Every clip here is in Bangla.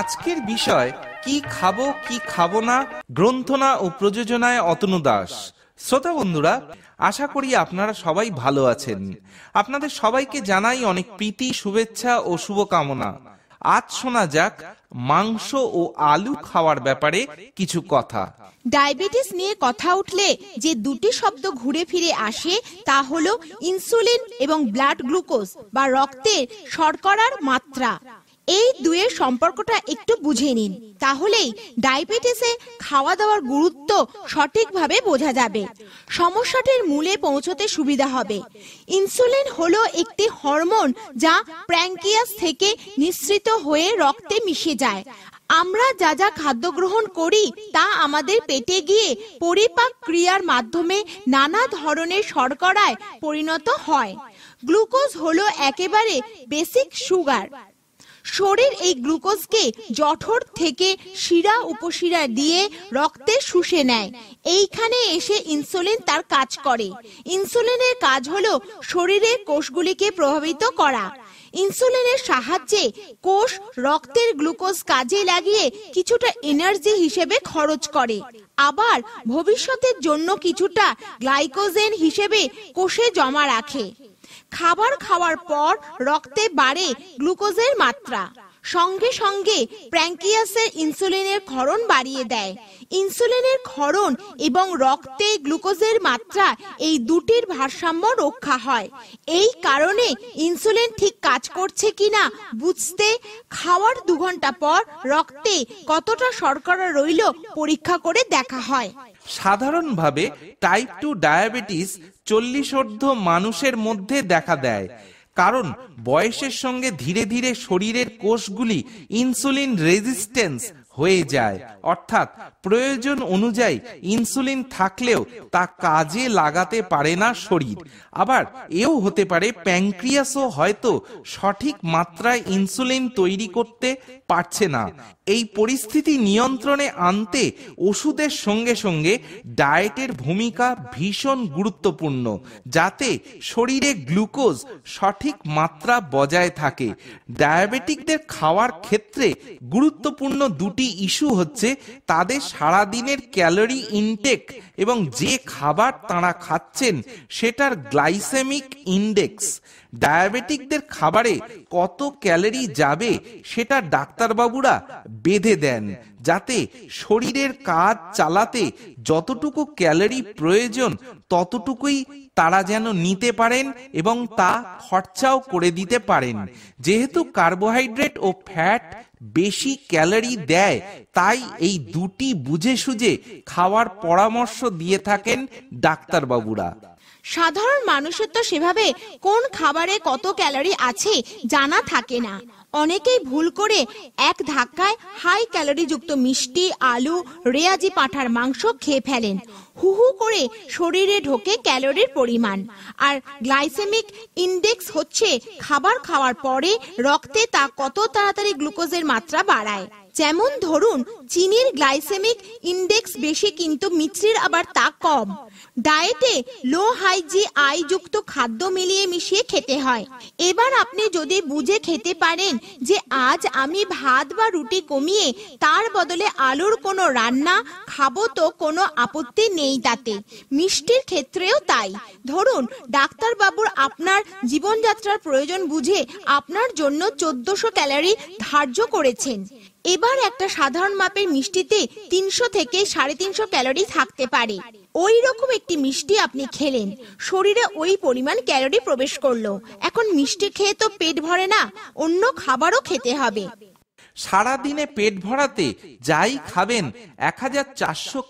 আজকের বিষয় কি খাবো কি খাবো না গ্রন্থনা ও প্রযোজনায় অতনু দাস শ্রোতা বন্ধুরা আশা করি আপনারা সবাই ভালো আছেন আপনাদের সবাইকে জানাই অনেক প্রীতি শুভেচ্ছা ও শুভকামনা আজ শোনা যাক মাংস ও আলু খাওয়ার ব্যাপারে কিছু কথা ডায়াবেটিস নিয়ে কথা উঠলে যে দুটি শব্দ ঘুরে ফিরে আসে তা হলো ইনসুলিন এবং ব্লাড গ্লুকোজ বা রক্তের শর্করার মাত্রা এই দুয়ের সম্পর্কটা একটু বুঝে নিন তাহলেই ডায়াবেটিসে খাওয়া দাওয়ার গুরুত্ব সঠিকভাবে বোঝা যাবে সমস্যাটির মূলে পৌঁছতে সুবিধা হবে ইনসুলিন হলো একটি হরমোন যা প্র্যাঙ্কিয়াস থেকে নিঃসৃত হয়ে রক্তে মিশে যায় আমরা যা যা খাদ্য গ্রহণ করি তা আমাদের পেটে গিয়ে পরিপাক ক্রিয়ার মাধ্যমে নানা ধরনের শর্করায় পরিণত হয় গ্লুকোজ হলো একেবারে বেসিক সুগার শরীর এই গ্লুকোজকে জঠর থেকে শিরা উপশিরা দিয়ে রক্তে শুষে নেয় এইখানে এসে ইনসুলিন তার কাজ করে ইনসুলিনের কাজ হলো শরীরের কোষগুলিকে প্রভাবিত করা ইনসুলিনের সাহায্যে কোষ রক্তের গ্লুকোজ কাজে লাগিয়ে কিছুটা এনার্জি হিসেবে খরচ করে আবার ভবিষ্যতের জন্য কিছুটা গ্লাইকোজেন হিসেবে কোষে জমা রাখে খাবার খাওয়ার পর রক্তে বাড়ে গ্লুকোজের মাত্রা সঙ্গে সঙ্গে প্র্যাঙ্কিয়াসের ইনসুলিনের ক্ষরণ বাড়িয়ে দেয় ইনসুলিনের ক্ষরণ এবং রক্তে গ্লুকোজের মাত্রা এই দুটির ভারসাম্য রক্ষা হয় এই কারণে ইনসুলিন ঠিক কাজ করছে কিনা বুঝতে খাওয়ার দু ঘন্টা পর রক্তে কতটা শর্করা রইল পরীক্ষা করে দেখা হয় সাধারণভাবে টাইপ টু ডায়াবেটিস চল্লিশ মানুষের মধ্যে দেখা দেয় কারণ বয়সের সঙ্গে ধীরে ধীরে শরীরের কোষগুলি ইনসুলিন রেজিস্টেন্স হয়ে যায় অর্থাৎ প্রয়োজন অনুযায়ী ইনসুলিন থাকলেও তা কাজে লাগাতে পারে না শরীর আবার এও হতে পারে প্যাংক্রিয়াসও হয়তো সঠিক মাত্রায় ইনসুলিন তৈরি করতে পারছে না এই পরিস্থিতি নিয়ন্ত্রণে আনতে ওষুধের সঙ্গে সঙ্গে ডায়েটের ভূমিকা ভীষণ গুরুত্বপূর্ণ যাতে শরীরে গ্লুকোজ সঠিক মাত্রা বজায় থাকে ডায়াবেটিকদের খাওয়ার ক্ষেত্রে গুরুত্বপূর্ণ দুটি ইস্যু হচ্ছে তাদের সারাদিনের ক্যালোরি ইনটেক এবং যে খাবার তাঁরা খাচ্ছেন সেটার গ্লাইসেমিক ইন্ডেক্স ডায়াবেটিকদের খাবারে কত ক্যালোরি যাবে সেটা ডাক্তারবাবুরা বেঁধে দেন যাতে শরীরের কাজ চালাতে যতটুকু ক্যালোরি প্রয়োজন ততটুকুই তারা যেন নিতে পারেন এবং তা খরচাও করে দিতে পারেন যেহেতু কার্বোহাইড্রেট ও ফ্যাট বেশি ক্যালোরি দেয় তাই এই দুটি বুঝে সুঝে খাওয়ার পরামর্শ দিয়ে থাকেন ডাক্তারবাবুরা সাধারণ মানুষের তো সেভাবে কোন খাবারে কত ক্যালোরি আছে জানা থাকে না অনেকেই ভুল করে এক ধাক্কায় হাই ক্যালোরিযুক্ত মিষ্টি আলু রেয়াজি পাঁঠার মাংস খেয়ে ফেলেন হুহু করে শরীরে ঢোকে ক্যালোরির পরিমাণ আর গ্লাইসেমিক ইন্ডেক্স হচ্ছে খাবার খাওয়ার পরে রক্তে তা কত তাড়াতাড়ি গ্লুকোজের মাত্রা বাড়ায় যেমন ধরুন চিনির গ্লাইসেমিক ইন্ডেক্স বেশি কিন্তু মিছরির আবার তা কম ডায়েটে লো হাই জি আই যুক্ত খাদ্য মিলিয়ে মিশিয়ে খেতে হয় এবার আপনি যদি বুঝে খেতে পারেন যে আজ আমি ভাত বা রুটি কমিয়ে তার বদলে আলুর কোনো রান্না খাবো তো কোনো আপত্তি নেই তাতে মিষ্টির ক্ষেত্রেও তাই ধরুন ডাক্তারবাবুর আপনার জীবনযাত্রার প্রয়োজন বুঝে আপনার জন্য চোদ্দশো ক্যালারি ধার্য করেছেন এবার একটা সাধারণ মাপের মিষ্টিতে তিনশো থেকে সাড়ে তিনশো ক্যালোরি থাকতে পারে ওই রকম একটি মিষ্টি আপনি খেলেন শরীরে ওই পরিমাণ ক্যালোরি প্রবেশ করলো এখন মিষ্টি খেয়ে তো পেট ভরে না অন্য খাবারও খেতে হবে সারা দিনে পেট ভরাতে যাই খাবেন এক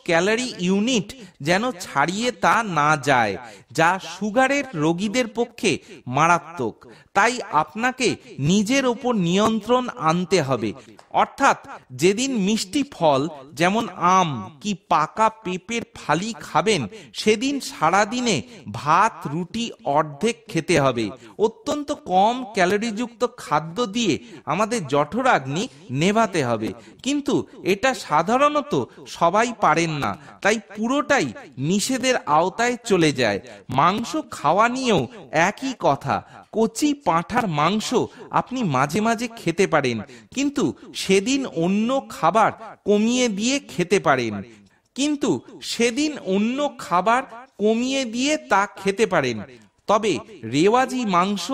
ক্যালোরি ইউনিট যেন ছাড়িয়ে তা না যায় যা সুগারের রোগীদের পক্ষে মারাত্মক তাই আপনাকে নিজের ওপর নিয়ন্ত্রণ আনতে হবে অর্থাৎ যেদিন মিষ্টি ফল যেমন আম কি পাকা পেঁপের ফালি খাবেন সেদিন সারাদিনে ভাত রুটি অর্ধেক খেতে হবে অত্যন্ত কম ক্যালোরিযুক্ত খাদ্য দিয়ে আমাদের জঠরাগ্নি নেভাতে হবে কিন্তু এটা সাধারণত সবাই পারেন না তাই পুরোটাই নিষেধের আওতায় চলে যায় মাংস খাওয়া নিয়েও একই কথা কচি পাঁঠার মাংস আপনি মাঝে মাঝে খেতে পারেন কিন্তু সেদিন অন্য খাবার কমিয়ে দিয়ে খেতে পারেন কিন্তু সেদিন অন্য খাবার কমিয়ে দিয়ে তা খেতে পারেন তবে রেওয়াজি মাংস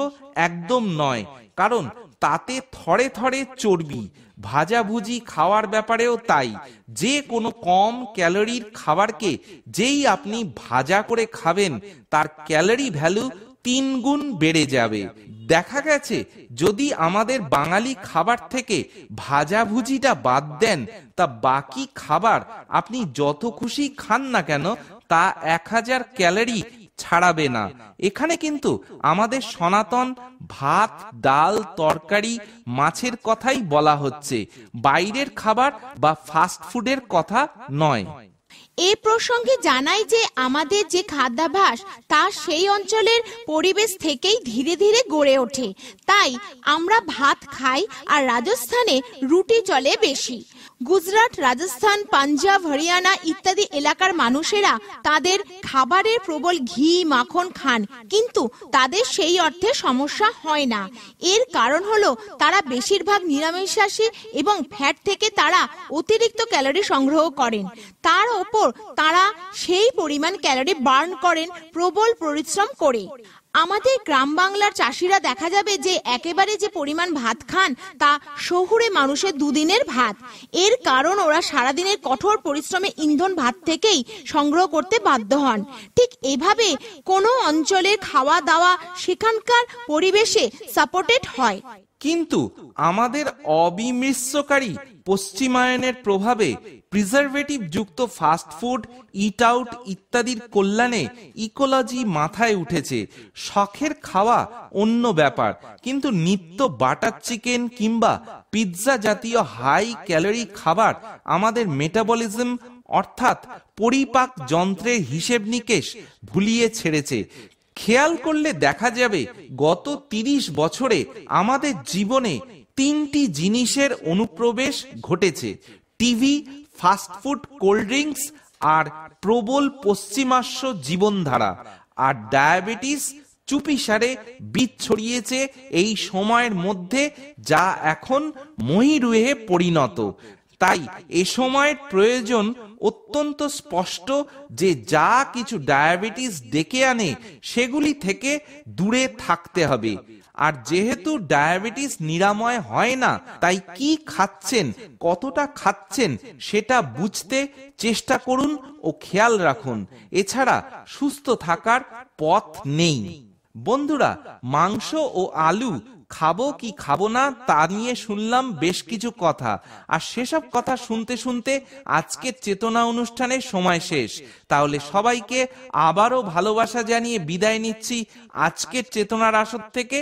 একদম নয় কারণ তাতে থরে থরে চর্বি ভাজাভুজি খাওয়ার ব্যাপারেও তাই যে কোনো কম ক্যালোরির খাবারকে যেই আপনি ভাজা করে খাবেন তার ক্যালোরি ভ্যালু তিন গুণ বেড়ে যাবে দেখা গেছে যদি আমাদের বাঙালি খাবার থেকে ভাজাভুজিটা বাদ দেন তা বাকি খাবার আপনি যত খুশি খান না কেন তা এক হাজার ক্যালোরি ছাড়াবে না এখানে কিন্তু আমাদের সনাতন ভাত ডাল তরকারি মাছের কথাই বলা হচ্ছে বাইরের খাবার বা ফাস্ট ফুডের কথা নয় এ প্রসঙ্গে জানাই যে আমাদের যে খাদ্যাভাস তা সেই অঞ্চলের পরিবেশ থেকেই ধীরে ধীরে গড়ে ওঠে তাই আমরা ভাত খাই আর রাজস্থানে রুটি চলে বেশি গুজরাট রাজস্থান পাঞ্জাব হরিয়ানা ইত্যাদি এলাকার মানুষেরা তাদের খাবারের প্রবল ঘি মাখন খান কিন্তু তাদের সেই অর্থে সমস্যা হয় না এর কারণ হলো তারা বেশিরভাগ নিরামিষাসী এবং ফ্যাট থেকে তারা অতিরিক্ত ক্যালোরি সংগ্রহ করেন তার ওপর উপর তারা সেই পরিমাণ ক্যালোরি বার্ন করেন প্রবল পরিশ্রম করে আমাদের গ্রাম বাংলার চাষিরা দেখা যাবে যে একেবারে যে পরিমাণ ভাত খান তা শহুরে মানুষের দুদিনের ভাত এর কারণ ওরা সারাদিনের কঠোর পরিশ্রমে ইন্ধন ভাত থেকেই সংগ্রহ করতে বাধ্য হন ঠিক এভাবে কোনো অঞ্চলের খাওয়া দাওয়া সেখানকার পরিবেশে সাপোর্টেড হয় কিন্তু আমাদের অবিমিশ্রকারী পশ্চিমায়নের প্রভাবে প্রিজারভেটিভ যুক্ত ফাস্টফুড ইট আউট ইত্যাদির কল্যাণে ইকোলজি মাথায় উঠেছে শখের খাওয়া অন্য ব্যাপার কিন্তু নিত্য বাটার চিকেন কিংবা পিৎজা জাতীয় হাই ক্যালোরি খাবার আমাদের মেটাবলিজম অর্থাৎ পরিপাক যন্ত্রের হিসেব নিকেশ ভুলিয়ে ছেড়েছে খেয়াল করলে দেখা যাবে গত ৩০ বছরে আমাদের জীবনে তিনটি জিনিসের অনুপ্রবেশ ঘটেছে টিভি ফাস্টফুড কোল্ড ড্রিঙ্কস আর প্রবল পশ্চিমাস্য জীবনধারা আর ডায়াবেটিস চুপিসারে বীজ ছড়িয়েছে এই সময়ের মধ্যে যা এখন মহিরুহে পরিণত তাই এ সময়ের প্রয়োজন অত্যন্ত স্পষ্ট যে যা কিছু ডায়াবেটিস ডেকে আনে সেগুলি থেকে দূরে থাকতে হবে আর যেহেতু ডায়াবেটিস নিরাময় হয় না তাই কি খাচ্ছেন কতটা খাচ্ছেন সেটা বুঝতে চেষ্টা করুন ও খেয়াল রাখুন এছাড়া সুস্থ থাকার পথ নেই বন্ধুরা মাংস ও আলু খাবো কি খাবো না তা নিয়ে শুনলাম বেশ কিছু কথা আর সেসব কথা শুনতে শুনতে আজকের চেতনা অনুষ্ঠানের সময় শেষ তাহলে সবাইকে আবারও ভালোবাসা জানিয়ে বিদায় নিচ্ছি আজকের চেতনার আসর থেকে